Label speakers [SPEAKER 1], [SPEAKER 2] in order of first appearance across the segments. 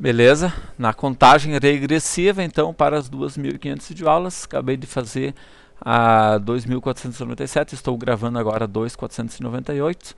[SPEAKER 1] Beleza? Na contagem regressiva, então, para as 2.500 de aulas, acabei de fazer a 2.497, estou gravando agora 2.498,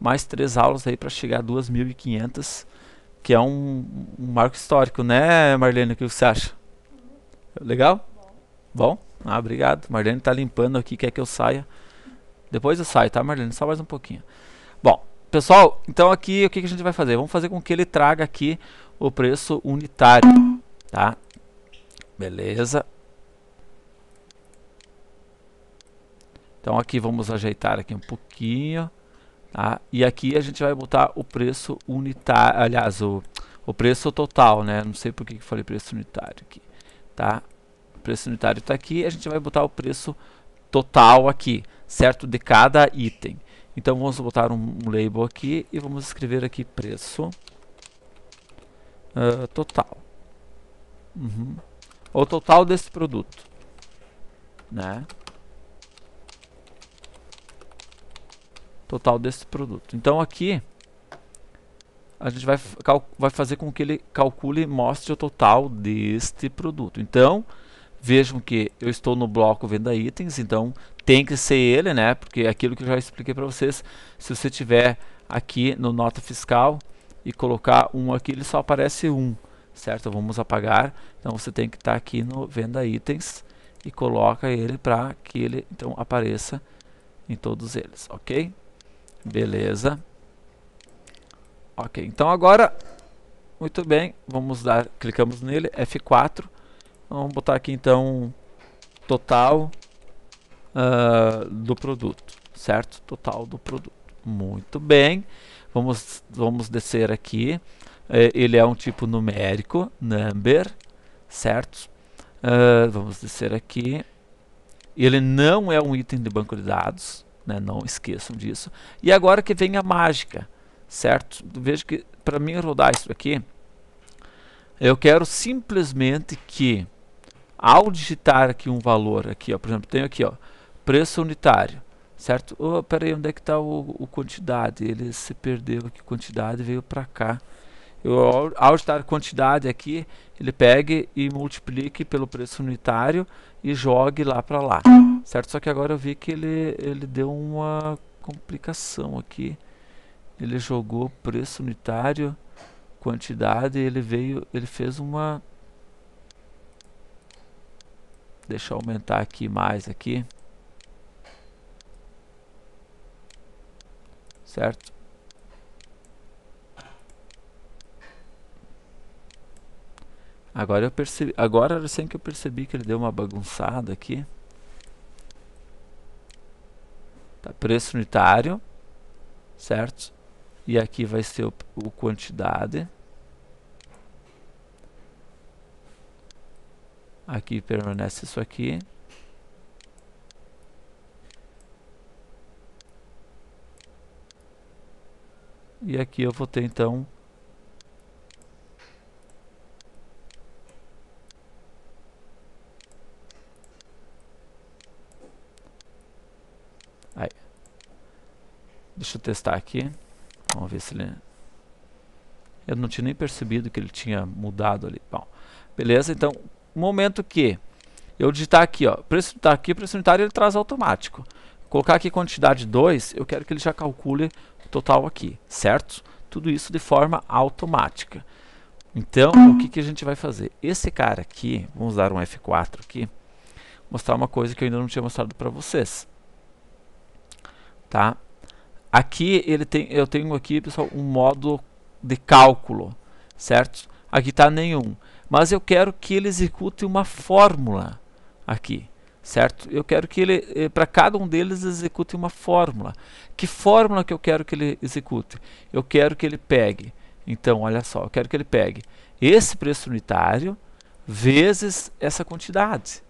[SPEAKER 1] mais três aulas aí para chegar a 2.500, que é um, um, marco histórico, né, Marlene? O que você acha? Legal? Bom? Ah, obrigado. Marlene está limpando aqui, quer que eu saia. Depois eu saio, tá, Marlene? Só mais um pouquinho. Bom, pessoal, então aqui o que, que a gente vai fazer? Vamos fazer com que ele traga aqui o preço unitário, tá? Beleza. Então aqui vamos ajeitar aqui um pouquinho, tá? E aqui a gente vai botar o preço unitário, aliás, o, o preço total, né? Não sei por que falei preço unitário aqui, tá? O preço unitário está aqui, a gente vai botar o preço total aqui, certo? De cada item. Então vamos botar um, um label aqui e vamos escrever aqui preço ah, total. Uhum. O total desse produto. Né? Total desse produto. Então aqui a gente vai, vai fazer com que ele calcule e mostre o total deste produto. Então, vejam que eu estou no bloco venda itens, então tem que ser ele, né? Porque é aquilo que eu já expliquei para vocês, se você tiver aqui no nota fiscal, e colocar um aqui, ele só aparece um, certo? Vamos apagar, então você tem que estar tá aqui no Venda Itens e coloca ele para que ele então apareça em todos eles, ok? Beleza. Ok, então agora, muito bem, vamos dar, clicamos nele, F4, vamos botar aqui então total uh, do produto, certo? Total do produto, muito bem. Vamos, vamos descer aqui. É, ele é um tipo numérico, number, certo? Uh, ah, vamos descer aqui. Ele não é um item de banco de dados, né? não esqueçam disso. E agora que vem a mágica, certo? Veja que para mim rodar isso aqui, eu quero simplesmente que ao digitar aqui um valor aqui, ó, por exemplo, tenho aqui ó, preço unitário certo? Oh, aí onde é que está o, o, quantidade? Ele se perdeu aqui, quantidade veio para cá. Eu, ao, ao estar quantidade aqui, ele pegue e multiplique pelo preço unitário e jogue lá para lá, certo? Só que agora eu vi que ele, ele deu uma complicação aqui. Ele jogou preço unitário, quantidade, ele veio, ele fez uma... Deixa eu aumentar aqui mais aqui. certo? Agora eu percebi, agora recém que eu percebi que ele deu uma bagunçada aqui. Tá, preço unitário, certo? E aqui vai ser o, o quantidade. Aqui permanece isso aqui. E aqui eu vou ter então Aí. Deixa eu testar aqui. Vamos ver se ele... Eu não tinha nem percebido que ele tinha mudado ali. Bom, beleza, então, momento que eu digitar aqui, ó, preço tá aqui, preço unitário ele traz automático. Colocar aqui quantidade 2, eu quero que ele já calcule o total aqui, certo? Tudo isso de forma automática. Então, o que, que a gente vai fazer? Esse cara aqui, vamos dar um F4 aqui, mostrar uma coisa que eu ainda não tinha mostrado para vocês. Tá? Aqui ele tem, eu tenho aqui, pessoal, um modo de cálculo, certo? Aqui está nenhum. Mas eu quero que ele execute uma fórmula aqui certo? Eu quero que ele, eh, para cada um deles, execute uma fórmula. Que fórmula que eu quero que ele execute? Eu quero que ele pegue, então, olha só, eu quero que ele pegue esse preço unitário vezes essa quantidade.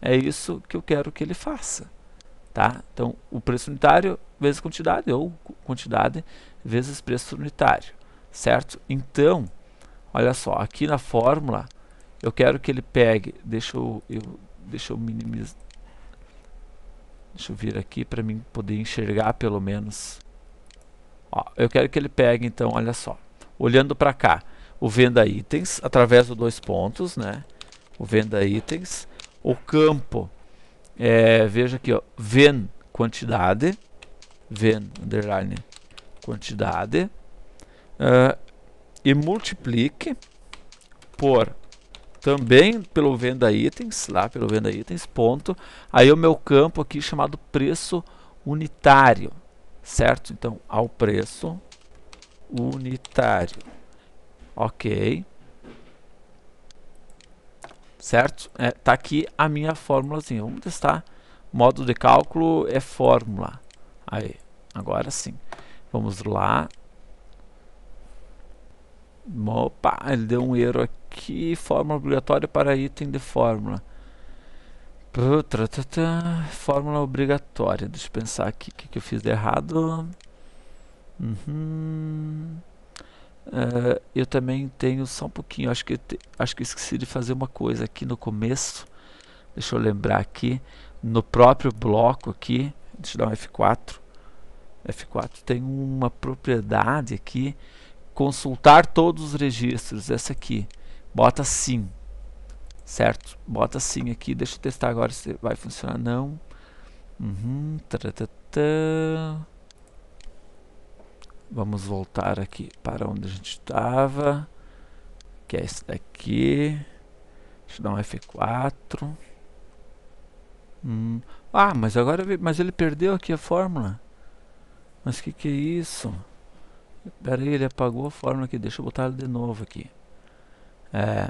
[SPEAKER 1] É isso que eu quero que ele faça. Tá? Então, o preço unitário vezes quantidade, ou quantidade vezes preço unitário, certo? Então, olha só, aqui na fórmula, eu quero que ele pegue, deixa eu, eu deixa eu minimizar. Deixa eu vir aqui para mim poder enxergar pelo menos. Ó, eu quero que ele pegue então, olha só. Olhando para cá, o venda itens através dos dois pontos, né? O venda itens, o campo. É, veja aqui, ó, ven quantidade, ven underline quantidade uh, e multiplique por também pelo venda itens, lá pelo venda itens, ponto. Aí o meu campo aqui chamado preço unitário, certo? Então, ao preço unitário. Ok. Certo? É, tá aqui a minha fórmulazinha. Vamos testar. Modo de cálculo é fórmula. Aí, agora sim. Vamos lá. Opa, ele deu um erro aqui. Fórmula obrigatória para item de fórmula. Fórmula obrigatória. Deixa eu pensar aqui o que, que eu fiz de errado. Uhum. Uh, eu também tenho só um pouquinho. Acho que, te, acho que esqueci de fazer uma coisa aqui no começo. Deixa eu lembrar aqui. No próprio bloco aqui. Deixa eu dar um F4. F4 tem uma propriedade aqui consultar todos os registros, essa aqui, bota sim, certo? Bota sim aqui, deixa eu testar agora se vai funcionar, não. Uhum, Vamos voltar aqui para onde a gente estava, que é esse daqui. Deixa eu dar um F4. Hum. Ah, mas agora mas ele perdeu aqui a fórmula. Mas que que é isso? Pera aí, ele apagou a fórmula aqui. Deixa eu botar ele de novo aqui. É,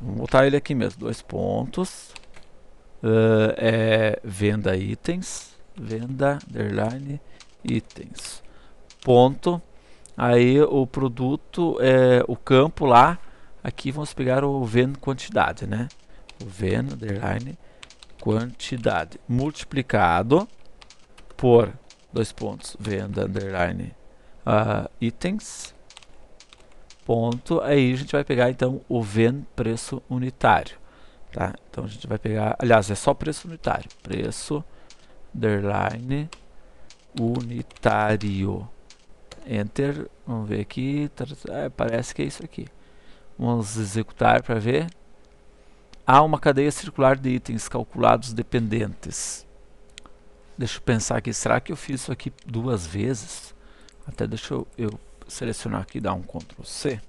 [SPEAKER 1] vamos botar ele aqui mesmo. Dois pontos. Uh, é, venda itens. Venda, underline, itens. Ponto. Aí o produto, é, o campo lá. Aqui vamos pegar o vendo quantidade, né? O underline, quantidade. Multiplicado por dois pontos. Venda, underline, uh, itens ponto aí a gente vai pegar então o ven preço unitário tá então a gente vai pegar aliás é só preço unitário preço underline unitário enter vamos ver aqui é, parece que é isso aqui vamos executar para ver há uma cadeia circular de itens calculados dependentes deixa eu pensar aqui será que eu fiz isso aqui duas vezes até deixa eu, eu selecionar aqui, dar um Ctrl C.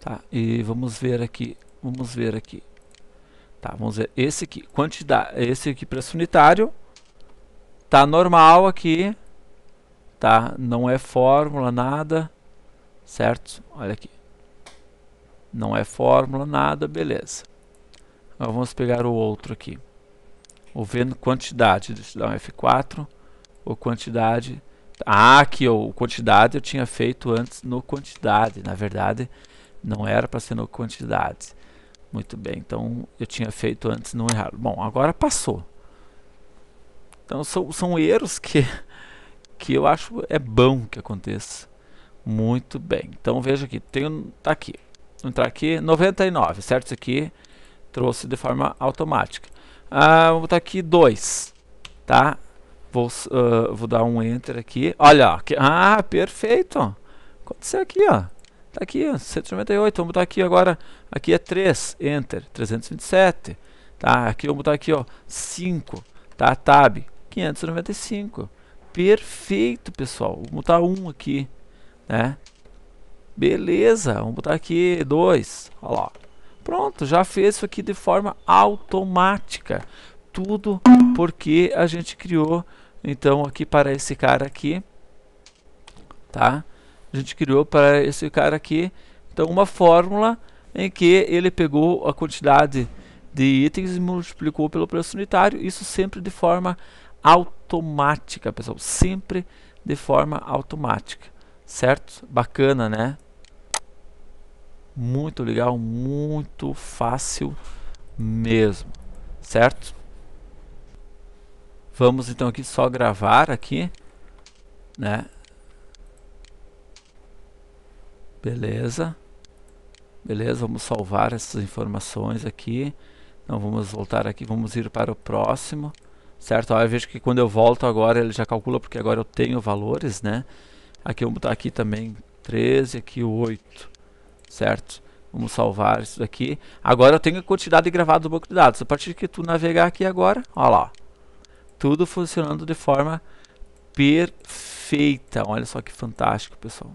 [SPEAKER 1] Tá, e vamos ver aqui, vamos ver aqui. Tá, vamos ver esse aqui, quantidade, esse aqui preço unitário. Tá normal aqui. Tá, não é fórmula nada. Certo? Olha aqui. Não é fórmula nada, beleza. Agora vamos pegar o outro aqui. O vendo quantidade, deixa eu dar um F4. Ou quantidade ah, que o quantidade eu tinha feito antes no quantidade. Na verdade, não era para ser no quantidade. Muito bem, então eu tinha feito antes no errado. Bom, agora passou. Então são, são erros que, que eu acho é bom que aconteça. Muito bem, então veja aqui, tenho, tá aqui. Vou entrar aqui, 99, certo? Isso aqui trouxe de forma automática. Ah, vou botar aqui 2, tá? Vou, uh, vou dar um enter aqui. Olha, que, ah, perfeito. Aconteceu aqui, ó. Tá aqui, 198. Vamos botar aqui agora. Aqui é 3, enter, 327. Tá, aqui vamos botar aqui, ó, 5. Tá, tab, 595. Perfeito, pessoal. Vou botar 1 um aqui, né? Beleza, vamos botar aqui 2. Olha lá. Pronto, já fez isso aqui de forma automática. Tudo porque a gente criou então aqui para esse cara aqui, tá? A gente criou para esse cara aqui, então uma fórmula em que ele pegou a quantidade de itens e multiplicou pelo preço unitário, isso sempre de forma automática, pessoal, sempre de forma automática, certo? Bacana, né? Muito legal, muito fácil mesmo, certo? Vamos então aqui só gravar aqui, né? Beleza. Beleza, vamos salvar essas informações aqui. Então vamos voltar aqui, vamos ir para o próximo. Certo? Olha eu vejo que quando eu volto agora ele já calcula porque agora eu tenho valores, né? Aqui eu vou botar aqui também 13, aqui 8. Certo? Vamos salvar isso daqui. Agora eu tenho a quantidade gravada do banco de dados. A partir que tu navegar aqui agora, olha lá, tudo funcionando de forma perfeita. Olha só que fantástico, pessoal.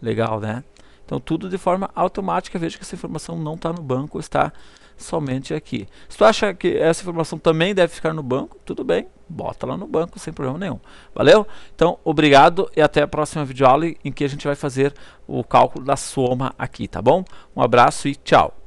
[SPEAKER 1] Legal, né? Então tudo de forma automática, veja que essa informação não está no banco, está somente aqui. Se tu acha que essa informação também deve ficar no banco, tudo bem, bota lá no banco sem problema nenhum. Valeu? Então, obrigado e até a próxima videoaula em que a gente vai fazer o cálculo da soma aqui, tá bom? Um abraço e tchau!